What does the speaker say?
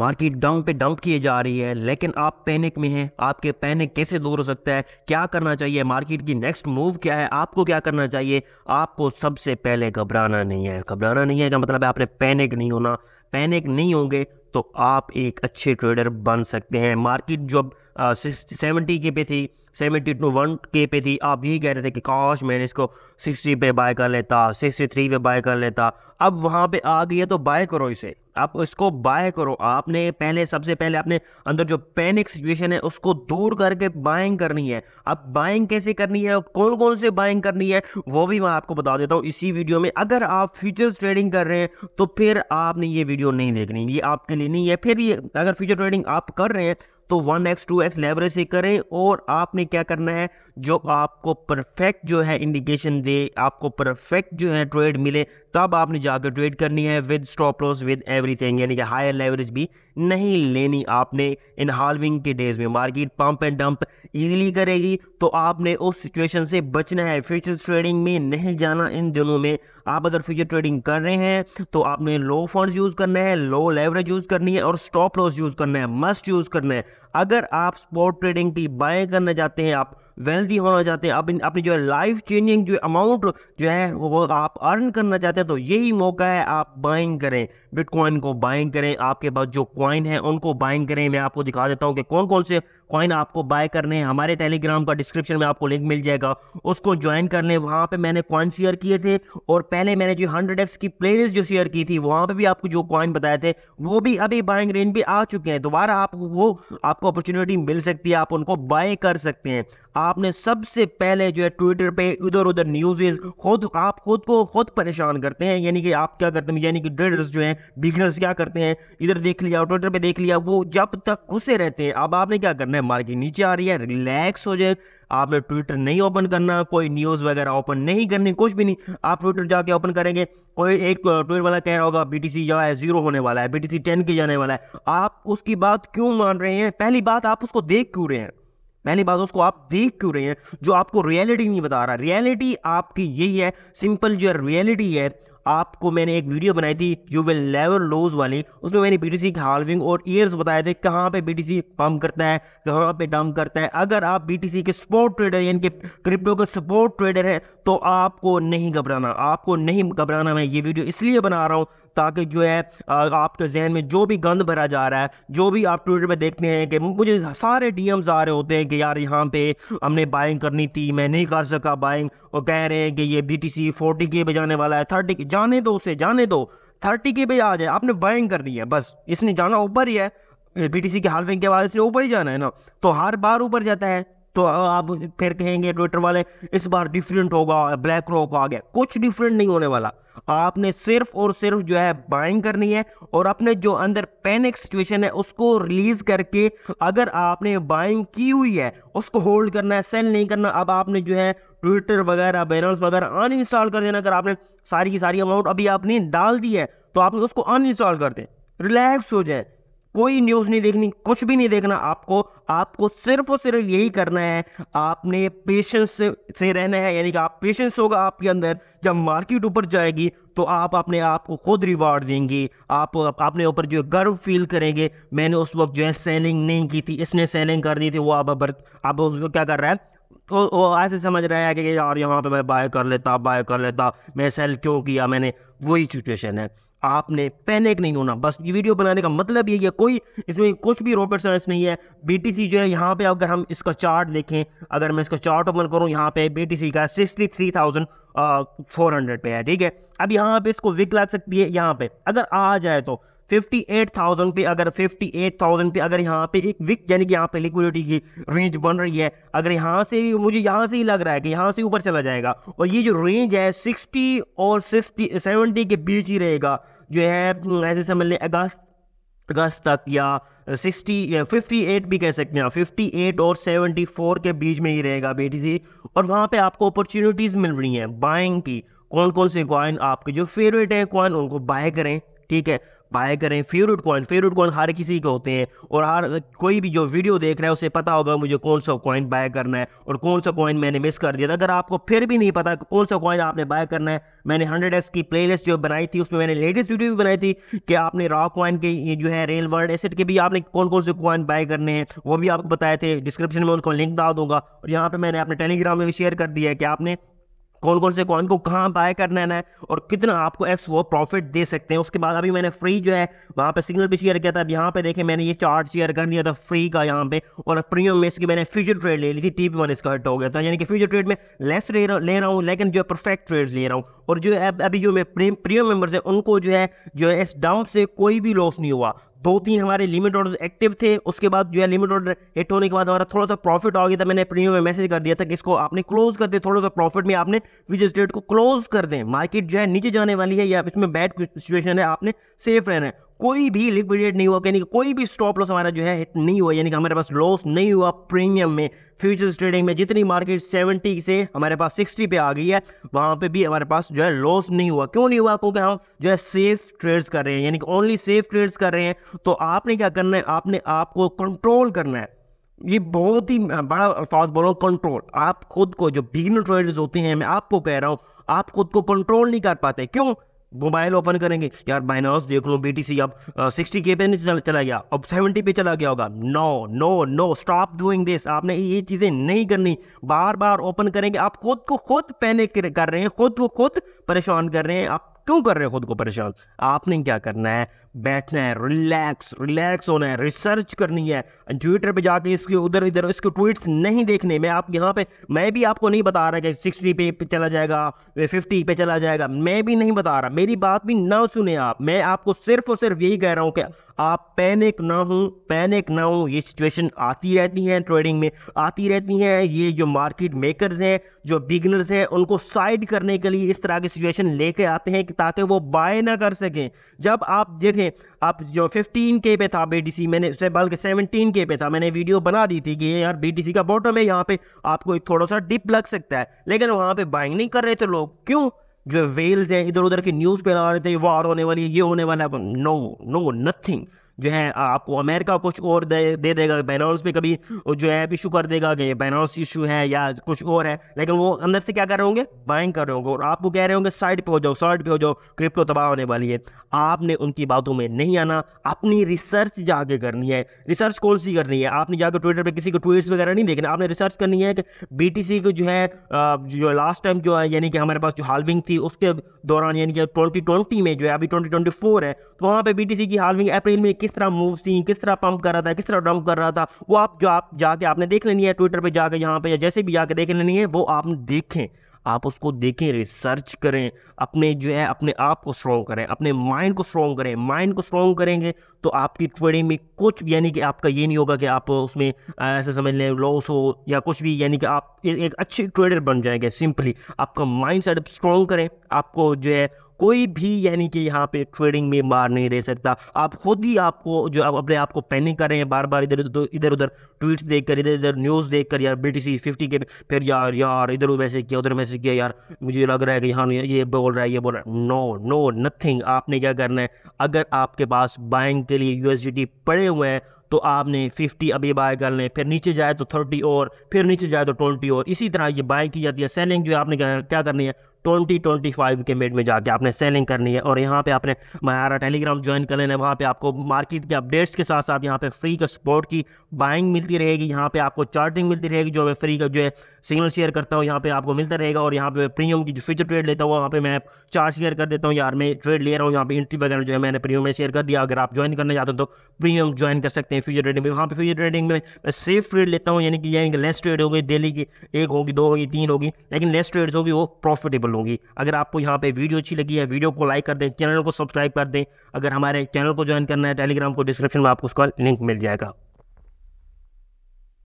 market down पे dump किए जा रही है लेकिन आप पैनिक में हैं आपके पैनिक कैसे दूर हो सकता है क्या करना चाहिए मार्केट की नेक्स्ट मूव क्या है आपको क्या करना चाहिए आपको सबसे पहले घबराना नहीं है घबराना नहीं है का मतलब है आपने पैनिक नहीं होना पैनिक नहीं होंगे तो आप एक अच्छे ट्रेडर बन सकते हैं मार्केट जब सेवेंटी के पे थी सेवेंटी टू वन के पे थी आप यही कह रहे थे कि काश मैंने इसको सिक्सटी पे बाय कर लेता सिक्सटी थ्री पे बाय कर लेता अब वहाँ पे आ गई है तो बाय करो इसे आप इसको बाय करो आपने पहले सबसे पहले आपने अंदर जो पैनिक सिचुएशन है उसको दूर करके बाइंग करनी है आप बाइंग कैसे करनी है कौन कौन से बाइंग करनी है वो भी मैं आपको बता देता हूँ इसी वीडियो में अगर आप फ्यूचर्स ट्रेडिंग कर रहे हैं तो फिर आपने ये वीडियो नहीं देखनी ये आपके लिए नहीं है फिर भी अगर फ्यूचर ट्रेडिंग आप कर रहे हैं तो one x two x leverage से करें और आपने क्या करना है जो आपको परफेक्ट जो है इंडिकेशन दे आपको परफेक्ट जो है ट्रेड मिले तब आपने जाकर ट्रेड करनी है with stop loss with everything यानी कि हायर लेवरेज भी नहीं लेनी आपने इन हालविंग के डेज में market pump and dump easily करेगी तो आपने उस सिचुएशन से बचना है फ्यूचर ट्रेडिंग में नहीं जाना इन दिनों में आप अगर फ्यूचर ट्रेडिंग कर रहे हैं तो आपने लो फंड्स यूज़ करना है लो लेवरेज यूज़ करनी है और स्टॉप लॉस यूज़ करना है मस्ट यूज़ करना है अगर आप स्पॉट ट्रेडिंग की बाय करना चाहते हैं आप वेल्दी होना चाहते हैं अपनी अपनी जो है लाइफ चेंजिंग जो अमाउंट जो है वो आप अर्न करना चाहते हैं तो यही मौका है आप बाइंग करें बिटकॉइन को बाइंग करें आपके पास जो कॉइन है उनको बाइंग करें मैं आपको दिखा देता हूं कि कौन कौन से कॉइन आपको बाय करने हैं हमारे टेलीग्राम का डिस्क्रिप्शन में आपको लिंक मिल जाएगा उसको ज्वाइन कर लें वहाँ पर मैंने कॉइन शेयर किए थे और पहले मैंने जो हंड्रेड एक्स की प्ले जो शेयर की थी वहाँ पर भी आपको जो कॉइन बताए थे वो भी अभी बाइंग रेंज भी आ चुके हैं दोबारा आप वो आपको अपॉर्चुनिटी मिल सकती है आप उनको बाय कर सकते हैं आपने सबसे पहले जो है ट्विटर पे इधर उधर न्यूज़ खुद आप खुद को खुद परेशान करते हैं यानी कि आप क्या करते हैं यानी कि ट्रेडर्स जो हैं बिगनर्स क्या करते हैं इधर देख लिया ट्विटर पे देख लिया वो जब तक घुसे रहते हैं अब आपने क्या करना है मार्केट नीचे आ रही है रिलैक्स हो जाए आपने ट्विटर नहीं ओपन करना कोई न्यूज़ वगैरह ओपन नहीं करनी कुछ भी नहीं आप ट्विटर जाके ओपन करेंगे कोई एक ट्विटर वाला कह रहा होगा बी टी सी जो है जीरो होने वाला है बी टी सी टेन के जाने वाला है आप उसकी बात क्यों मान रहे हैं पहली बात आप उसको देख क्यों रहे हैं पहली बात उसको आप देख क्यों रहे हैं जो आपको रियलिटी नहीं बता रहा रियलिटी आपकी यही है सिंपल जो रियलिटी है आपको मैंने एक वीडियो बनाई थी यू विल लेवर लोज वाली उसमें मैंने बीटीसी के हार्विंग और ईयर्स बताए थे कहाँ पे बीटीसी पम्प करता है कहाँ पे डंप करता है अगर आप बीटीसी के सपोर्ट ट्रेडर यानी कि क्रिप्टो के सपोर्ट ट्रेडर हैं तो आपको नहीं घबराना आपको नहीं घबराना मैं ये वीडियो इसलिए बना रहा हूँ ताकि जो है आपके जहन में जो भी गंद भरा जा रहा है जो भी आप ट्विटर पर देखते हैं कि मुझे सारे डी आ रहे होते हैं कि यार यहाँ पे हमने बाइंग करनी थी मैं नहीं कर सका बाइंग और कह रहे हैं कि ये बी टी सी फोर्टी के बजाने जाने वाला है थर्टी के जाने दो उसे जाने दो थर्टी के पे आ जाए आपने बाइंग करनी है बस इसने जाना ऊपर ही है बी टी सी के हाल्विंग के बाद इसने ऊपर ही जाना है ना तो हर बार ऊपर जाता है तो आप फिर कहेंगे ट्विटर वाले इस बार डिफरेंट होगा ब्लैक रॉक आ गया कुछ डिफरेंट नहीं होने वाला आपने सिर्फ और सिर्फ जो है बाइंग करनी है और अपने जो अंदर पैनिक सिचुएशन है उसको रिलीज करके अगर आपने बाइंग की हुई है उसको होल्ड करना है सेल नहीं करना अब आपने जो है ट्विटर वगैरह बैनर्स वगैरह अनइंस्टॉल कर देना अगर आपने सारी की सारी अमाउंट अभी आपने डाल दी है तो आपने उसको अनइंस्टॉल कर दें रिलैक्स हो जाए कोई न्यूज़ नहीं देखनी कुछ भी नहीं देखना आपको आपको सिर्फ और सिर्फ यही करना है आपने पेशेंस से रहना है यानी कि आप पेशेंस होगा आपके अंदर जब मार्केट ऊपर जाएगी तो आप अपने आप को खुद रिवॉर्ड देंगे आप अपने ऊपर जो गर्व फील करेंगे मैंने उस वक्त जो है सेलिंग नहीं की थी इसने सेलिंग कर दी थी वो अब अब उसको क्या कर रहा है तो वो ऐसे समझ रहा है कि यार यहाँ पे मैं बाय कर लेता बाय कर लेता मैं सेल क्यों किया मैंने वही सिचुएशन है आपने पैनिक नहीं होना बस ये वीडियो बनाने का मतलब यही है कोई इसमें कुछ भी रॉकेट साइंस नहीं है बीटीसी जो है यहाँ पे अगर हम इसका चार्ट देखें अगर मैं इसका चार्ट ओपन करूँ यहाँ पे बीटीसी का sixty three thousand four hundred पे है ठीक है अब यहाँ पे इसको विक लग सकती है यहाँ पे अगर आ जाए तो 58,000 पे अगर 58,000 पे अगर यहाँ पे एक विक यानी कि यहाँ पे लिक्विडिटी की रेंज बन रही है अगर यहाँ से भी मुझे यहाँ से ही लग रहा है कि यहाँ से ऊपर चला जाएगा और ये जो रेंज है 60 और 60 70 के बीच ही रहेगा जो है ऐसे समझ लें अगस्त अगस्त तक या सिक्सटी या फिफ्टी एट भी कह सकते हैं आप फिफ्टी एट और सेवेंटी फोर के बीच में ही रहेगा बेटी जी और वहाँ पे आपको अपॉर्चुनिटीज़ मिल रही हैं बाइंग की कौन कौन से कॉइन आपके जो फेवरेट हैं कॉइन उनको बाय करें ठीक है बाय करें फेवरेट कॉइन फेवरेट कॉइन हर किसी के होते हैं और हर कोई भी जो वीडियो देख रहा है उसे पता होगा मुझे कौन सा कॉइन बाय करना है और कौन सा कॉइन मैंने मिस कर दिया था अगर आपको फिर भी नहीं पता कौन सा कॉइन आपने बाय करना है मैंने हंड्रेड एक्स की प्ले जो बनाई थी उसमें मैंने लेटेस्ट वीडियो भी बनाई थी कि आपने रॉक कॉइन के जो है रेल वर्ल्ड एसेट के भी आपने कौन कौन से कॉइन बाय करने हैं वो भी आपको बताए थे डिस्क्रिप्शन में उनको लिंक डाल दूंगा और यहाँ पर मैंने अपने टेलीग्राम में भी शेयर कर दिया है कि आपने कौन कौन से कॉइन को कहाँ बाय करना है और कितना आपको एक्स वो प्रॉफिट दे सकते हैं उसके बाद अभी मैंने फ्री जो है वहाँ पे सिग्नल भी शेयर किया था अब यहाँ पे देखें मैंने ये चार्ट शेयर कर दिया था फ्री का यहाँ पे और प्रीमियम में इसकी मैंने फ्यूचर ट्रेड ले ली थी टी पी इसका हट हो गया था यानी कि फ्यूचर ट्रेड में लेस ले रहा हूँ लेकिन जो है परफेक्ट ट्रेड ले रहा हूँ और जो है अभी जो मैं प्रीमियम मेम्बर्स हैं उनको जो है जो है इस डाउन से कोई भी लॉस नहीं हुआ दो तीन हमारे लिमिट ऑर्डर एक्टिव थे उसके बाद जो है लिमिट ऑर्डर हिट होने के बाद हमारा थोड़ा सा प्रॉफिट आ गया था मैंने प्रीमियम में मैसेज कर दिया था कि इसको आपने क्लोज कर दे थोड़ा सा प्रॉफिट में आपने विजिस डेट को क्लोज कर दें मार्केट जो है नीचे जाने वाली है या इसमें बैड सिचुएशन है आपने सेफ रहना है कोई भी लिक्विडेट नहीं हुआ यानी कि कोई भी स्टॉप लॉस हमारा जो है हिट नहीं हुआ यानी कि हमारे पास लॉस नहीं हुआ प्रीमियम में फ्यूचर्स ट्रेडिंग में जितनी मार्केट 70 से हमारे पास 60 पे आ गई है वहाँ पे भी हमारे पास जो है लॉस नहीं हुआ क्यों नहीं हुआ क्योंकि हम जो है सेफ ट्रेड्स कर रहे हैं यानी कि ओनली सेफ ट्रेड्स कर रहे हैं तो आपने क्या करना है आपने आपको कंट्रोल करना है ये बहुत ही बड़ा अल्फाज बोल रहा हूँ कंट्रोल आप खुद को जो बिगिनर ट्रेडर्स होते हैं मैं आपको कह रहा हूँ आप खुद को कंट्रोल नहीं कर पाते क्यों मोबाइल ओपन करेंगे यार माइनस देख लो बीटीसी अब सिक्सटी के पे नहीं चला गया अब सेवेंटी पे चला गया होगा no no no stop doing this आपने ये चीज़ें नहीं करनी बार बार ओपन करेंगे आप खुद को खुद पैनिक कर रहे हैं खुद को खुद परेशान कर रहे हैं आप क्यों कर रहे हो खुद को परेशान आपने क्या करना है बैठना है रिलैक्स रिलैक्स होना है रिसर्च करनी है ट्विटर पे जाके इसके उधर इधर इसके ट्वीट्स नहीं देखने मैं आप यहाँ पे मैं भी आपको नहीं बता रहा कि सिक्सटी पे चला जाएगा फिफ्टी पे चला जाएगा मैं भी नहीं बता रहा मेरी बात भी ना सुने आप मैं आपको सिर्फ और सिर्फ यही कह रहा हूँ कि आप पैनिक ना हो पैनिक ना हो ये सिचुएशन आती रहती है ट्रेडिंग में आती रहती है ये जो मार्केट मेकर्स हैं जो बिगनर्स हैं उनको साइड करने के लिए इस तरह की सिचुएशन लेके आते हैं कि ताकि वो बाय ना कर सकें जब आप देखें आप जो 15 के पे था बीटीसी मैंने उससे बल्कि 17 के पे था मैंने वीडियो बना दी थी कि यार बीटीसी का बॉटम है यहाँ पे आपको एक थोड़ा सा डिप लग सकता है लेकिन वहाँ पे बाइंग नहीं कर रहे थे लोग क्यों जो वेल्स हैं इधर उधर की न्यूज़ ला रहे थे वार होने वाली ये होने वाला नो नो नथिंग जो है आपको अमेरिका कुछ और दे, दे देगा बैनर्स पे कभी जो है इशू कर देगा कि बैनर्स इशू है या कुछ और है लेकिन वो अंदर से क्या कर रहे होंगे बाइंग कर रहे होंगे और आपको कह रहे होंगे साइड पे हो जाओ साइड पे हो जाओ क्रिप्टो तबाह होने वाली है आपने उनकी बातों में नहीं आना अपनी रिसर्च जाके करनी है रिसर्च कौन सी करनी है आपने जाकर ट्विटर पर किसी को ट्वीट्स वगैरह नहीं देखना आपने रिसर्च करनी है कि बी टी को जो है जो लास्ट टाइम जो है यानी कि हमारे पास जो हालविंग थी उसके दौरान यानी कि ट्वेंटी में जो है अभी ट्वेंटी है तो वहाँ पर बी की हालविंग अप्रैल में किस तरह मूव थी किस तरह पंप कर रहा था किस तरह डंप कर रहा था वो आप जो आप जाके आपने देख लेनी है ट्विटर पर जाकर यहाँ पर या जैसे भी जाके देख लेनी है वो आप देखें आप उसको देखें रिसर्च करें अपने जो है अपने आप को स्ट्रॉन्ग करें अपने माइंड को स्ट्रॉन्ग करें माइंड को स्ट्रॉन्ग करेंगे तो आपकी ट्रेडिंग में कुछ यानी कि आपका ये नहीं होगा कि आप उसमें ऐसे समझ लें लॉस हो या कुछ भी यानी कि आप एक अच्छे ट्रेडर बन जाएंगे सिंपली आपका माइंड सेटअप स्ट्रॉन्ग करें आपको जो है कोई भी यानी कि यहाँ पे ट्रेडिंग में मार नहीं दे सकता आप खुद ही आपको जो आप अपने आप को पैनिक कर रहे हैं बार बार इधर इधर उधर ट्वीट देख कर इधर इधर न्यूज़ देख कर यार बीटीसी फिफ्टी के फिर यार यार इधर मैसेज किया उधर मैसेज किया यार मुझे लग रहा है कि यहाँ ये बोल रहा है ये बोल रहा है नो नो नथिंग आपने क्या करना है अगर आपके पास बाइंग के लिए यू पड़े हुए हैं तो आपने 50 अभी बाय कर लें फिर नीचे जाए तो 30 और फिर नीचे जाए तो 20 और इसी तरह ये बाय की जाती है सेलिंग जो आपने क्या करनी है ट्वेंटी ट्वेंटी फाइव के मेड में जाके आपने सेलिंग करनी है और यहाँ पे आपने मायारा टेलीग्राम ज्वाइन कर लेना है वहाँ पे आपको मार्केट के अपडेट्स के साथ साथ यहाँ पे फ्री का सपोर्ट की बाइंग मिलती रहेगी यहाँ पे आपको चार्टिंग मिलती रहेगी जो मैं फ्री का जो है सिग्नल शेयर करता हूँ यहाँ पे आपको मिलता रहेगा और यहाँ पे प्रीमियम की जो फ्यूचर ट्रेड लेता हूँ वहाँ पे मैं चार्ट शेयर कर देता हूँ यार मैं ट्रेड ले रहा हूँ यहाँ पे इंट्री वगैरह जो है मैंने प्रीमियम में शेयर कर दिया अगर आप ज्वाइन करना चाहते हो तो प्रीमियम ज्वाइन कर सकते हैं फ्यूचर ट्रेडिंग में वहाँ पे फ्यूचर ट्रेडिंग में सेफ ट्रेड लेता हूँ यानी कि यानी कि लेस ट्रेड हो गई डेली की एक होगी दो होगी तीन होगी लेकिन लेस ट्रेड होगी वो प्रॉफिटेबल होगी अगर आपको यहाँ पे वीडियो अच्छी लगी है वीडियो को लाइक कर दें चैनल को सब्सक्राइब कर दें अगर हमारे चैनल को ज्वाइन करना है टेलीग्राम को डिस्क्रिप्शन में आपको उसका लिंक मिल जाएगा